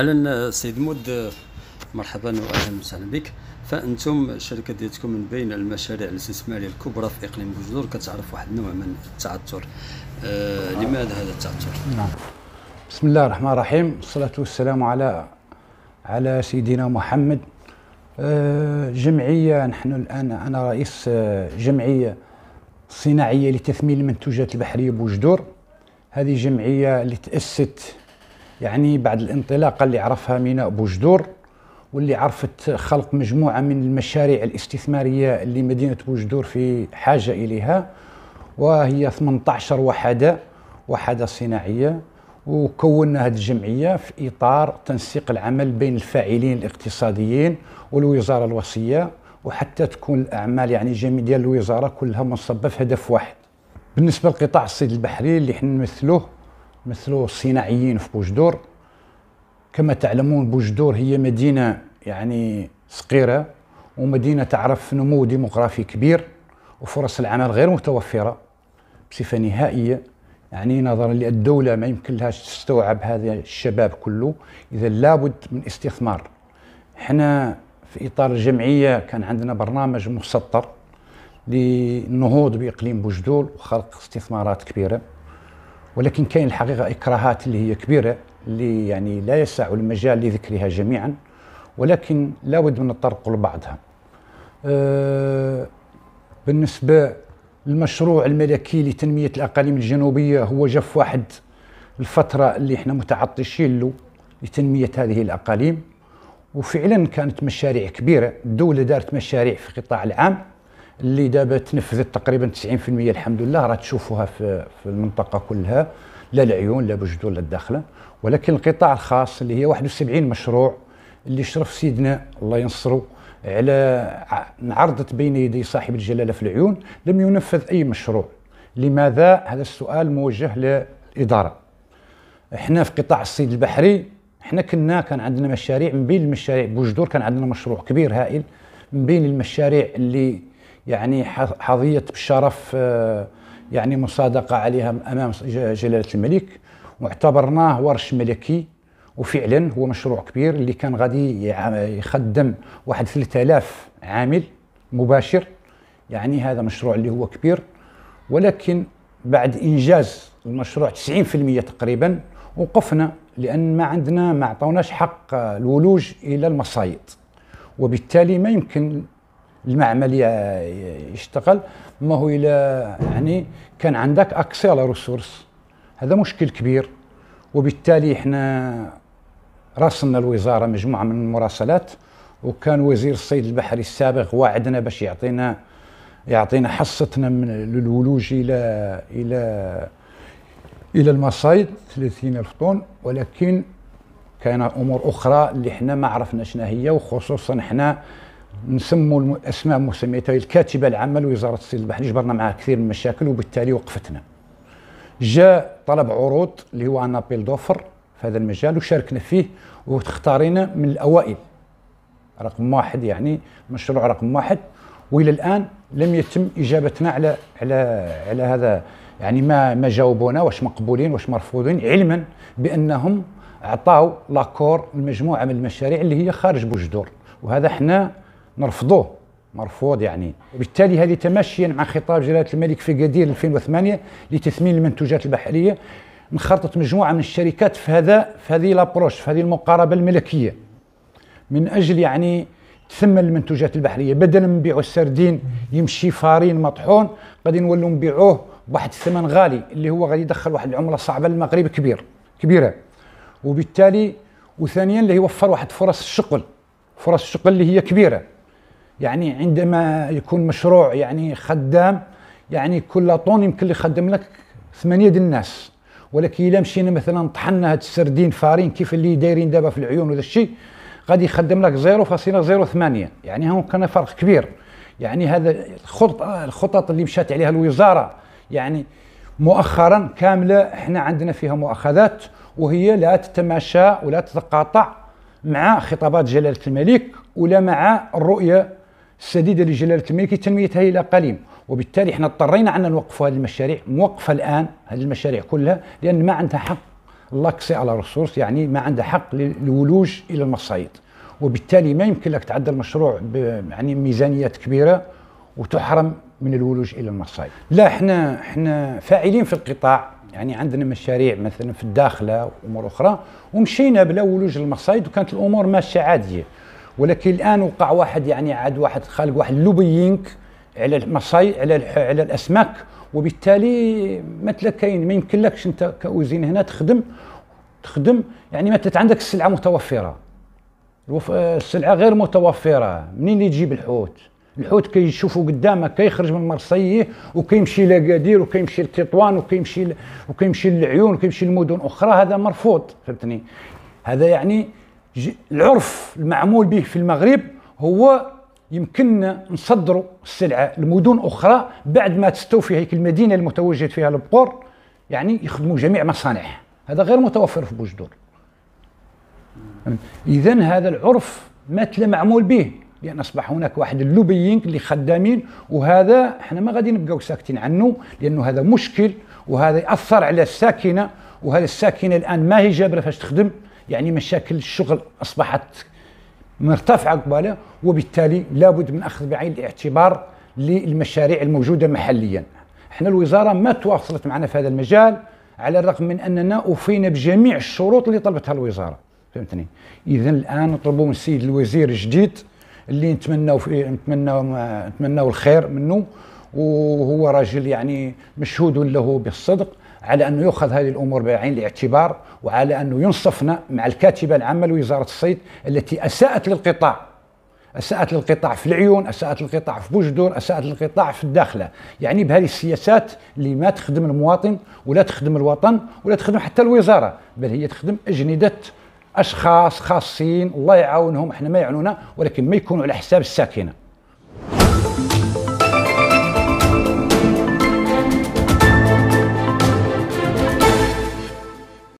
اهلا سيد مود مرحبا واهلا وسهلا بك فانتم الشركه ديالكم من بين المشاريع الاستثماريه الكبرى في اقليم بوجدور كتعرف واحد النوع من التعثر آه لماذا هذا التعثر نعم بسم الله الرحمن الرحيم والصلاه والسلام على على سيدنا محمد آه جمعيه نحن الان انا رئيس آه، جمعيه صناعيه لتثمين المنتوجات البحريه بوجدور هذه جمعيه اللي تاسست يعني بعد الانطلاقه اللي عرفها ميناء بوجدور واللي عرفت خلق مجموعه من المشاريع الاستثماريه اللي مدينه بوجدور في حاجه اليها وهي 18 وحده وحده صناعيه وكونا هذه الجمعيه في اطار تنسيق العمل بين الفاعلين الاقتصاديين والوزاره الوصيه وحتى تكون الاعمال يعني جميع ديال الوزاره كلها منصبه في هدف واحد بالنسبه لقطاع الصيد البحري اللي حنا نمثلوه مثلوا الصناعيين في بوجدور كما تعلمون بوجدور هي مدينة يعني صغيرة ومدينة تعرف نمو ديموغرافي كبير وفرص العمل غير متوفرة بصفة نهائية يعني نظرا للدولة ما يمكن لها تستوعب هذا الشباب كله إذا لابد من استثمار احنا في إطار الجمعية كان عندنا برنامج مسطر للنهوض بإقليم بوجدول وخلق استثمارات كبيرة ولكن كاين الحقيقه اكراهات اللي هي كبيره اللي يعني لا يسع المجال لذكرها جميعا ولكن لابد من التطرق لبعضها. أه، بالنسبه للمشروع الملكي لتنميه الاقاليم الجنوبيه هو جف واحد الفتره اللي احنا متعطشين له لتنميه هذه الاقاليم وفعلا كانت مشاريع كبيره الدوله دارت مشاريع في القطاع العام اللي دابا تنفذت تقريبا 90% الحمد لله راه تشوفوها في, في المنطقه كلها لا العيون لا بوجدو لا الداخله ولكن القطاع الخاص اللي هي 71 مشروع اللي شرف سيدنا الله ينصرو على عرضت بين يدي صاحب الجلاله في العيون لم ينفذ اي مشروع لماذا هذا السؤال موجه للاداره احنا في قطاع الصيد البحري احنا كنا كان عندنا مشاريع من بين المشاريع بوجدور كان عندنا مشروع كبير هائل من بين المشاريع اللي يعني حظيت بشرف آه، يعني مصادقة عليها أمام جلالة الملك واعتبرناه ورش ملكي وفعلا هو مشروع كبير اللي كان غادي يخدم واحد 3000 عامل مباشر يعني هذا مشروع اللي هو كبير ولكن بعد انجاز المشروع 90% تقريبا وقفنا لان ما عندنا ما عطوناش حق الولوج الى المصايد وبالتالي ما يمكن المعمل يشتغل ما هو الا يعني كان عندك اكسي على ريسورس هذا مشكل كبير وبالتالي احنا راسلنا الوزاره مجموعه من المراسلات وكان وزير الصيد البحري السابق وعدنا باش يعطينا يعطينا حصتنا من الولوج الى الى الى المصايد 30 الف طن ولكن كان امور اخرى اللي احنا ما عرفنا شنو هي وخصوصا احنا نسموا اسماء مسميتها الكاتبه العامه لوزاره الصيد البحري جبرنا معها كثير من المشاكل وبالتالي وقفتنا. جاء طلب عروض اللي هو ان ابيل دوفر في هذا المجال وشاركنا فيه واختارينا من الاوائل. رقم واحد يعني مشروع رقم واحد والى الان لم يتم اجابتنا على على على هذا يعني ما ما جاوبونا واش مقبولين واش مرفوضين علما بانهم عطاو لاكور لمجموعه من المشاريع اللي هي خارج بوجدور وهذا احنا نرفضوه مرفوض يعني وبالتالي هذه تمشيا مع خطاب جلاله الملك في قدير 2008 لتثمين المنتوجات البحريه انخرطت مجموعه من الشركات في هذا في هذه لابروش في هذه المقاربه الملكيه من اجل يعني تثمن المنتوجات البحريه بدل من نبيعوا السردين يمشي فارين مطحون غادي نولوا نبيعوه بواحد الثمن غالي اللي هو غادي يدخل واحد العمله صعبه للمغرب كبير كبيره وبالتالي وثانيا اللي يوفر واحد فرص الشغل فرص الشغل اللي هي كبيره يعني عندما يكون مشروع يعني خدام يعني كل طون يمكن يخدم لك ثمانية ديال الناس ولكن الا مشينا مثلا طحنا هاد السردين فارين كيف اللي دايرين دابا في العيون وذا الشيء غادي يخدم لك 0.08 يعني هون كان فرق كبير يعني هذا الخطط الخطط اللي مشات عليها الوزاره يعني مؤخرا كامله احنا عندنا فيها مؤاخذات وهي لا تتماشى ولا تتقاطع مع خطابات جلاله الملك ولا مع الرؤيه السديده لجلاله الملك تنميتها الى قليل وبالتالي احنا اضطرينا ان نوقف هذه المشاريع موقفه الان هذه المشاريع كلها لان ما عندها حق لاكسي على ريسورس يعني ما عندها حق للولوج الى المصايد وبالتالي ما يمكن لك تعدل مشروع يعني ميزانيات كبيره وتحرم من الولوج الى المصايد لا احنا احنا فاعلين في القطاع يعني عندنا مشاريع مثلا في الداخله وامور اخرى ومشينا بلا ولوج المصايد وكانت الامور ماشيه عاديه ولكن الان وقع واحد يعني عاد واحد خلق واحد لوبيينك على المصاي على على الاسماك وبالتالي مثلا كاين ما يمكنلكش انت كوزين هنا تخدم تخدم يعني مثلا عندك السلعه متوفره السلعه غير متوفره منين يجيب الحوت الحوت كيشوفوا قدامك كيخرج من مرسيه وكيمشي لاكادير وكيمشي لتطوان وكيمشي وكيمشي للعيون وكيمشي لمدن اخرى هذا مرفوض فهمتني هذا يعني العرف المعمول به في المغرب هو يمكننا نصدروا السلعه لمدن اخرى بعد ما تستوفي هيك المدينه المتواجد فيها البقور يعني يخدموا جميع مصانعها هذا غير متوفر في بوجدور اذا هذا العرف مثل معمول به لان اصبح هناك واحد اللوبيينغ اللي خدامين وهذا احنا ما غادي نبقاو ساكتين عنه لانه هذا مشكل وهذا ياثر على الساكنه وهذه الساكنه الان ما هي جابره فاش تخدم يعني مشاكل الشغل اصبحت مرتفعه قباله وبالتالي لابد من اخذ بعين الاعتبار للمشاريع الموجوده محليا. احنا الوزاره ما تواصلت معنا في هذا المجال على الرغم من اننا اوفينا بجميع الشروط اللي طلبتها الوزاره فهمتني؟ اذا الان نطلبوا من السيد الوزير الجديد اللي نتمناو نتمناو نتمناو الخير منه وهو راجل يعني مشهود له بالصدق على انه يؤخذ هذه الامور بعين الاعتبار وعلى انه ينصفنا مع الكاتبه العامه لوزاره الصيد التي اساءت للقطاع اساءت للقطاع في العيون، اساءت للقطاع في بوجدور، اساءت للقطاع في الداخله، يعني بهذه السياسات اللي ما تخدم المواطن ولا تخدم الوطن ولا تخدم حتى الوزاره، بل هي تخدم اجنده اشخاص خاصين الله يعاونهم احنا ما يعنونا ولكن ما يكونوا على حساب الساكنه.